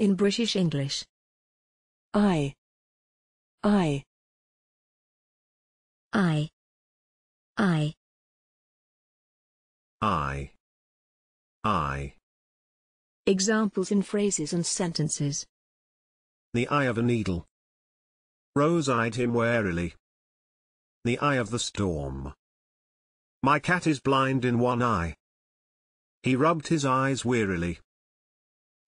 in British English. I I I I I I Examples in phrases and sentences. The eye of a needle. Rose eyed him warily. The eye of the storm. My cat is blind in one eye. He rubbed his eyes wearily.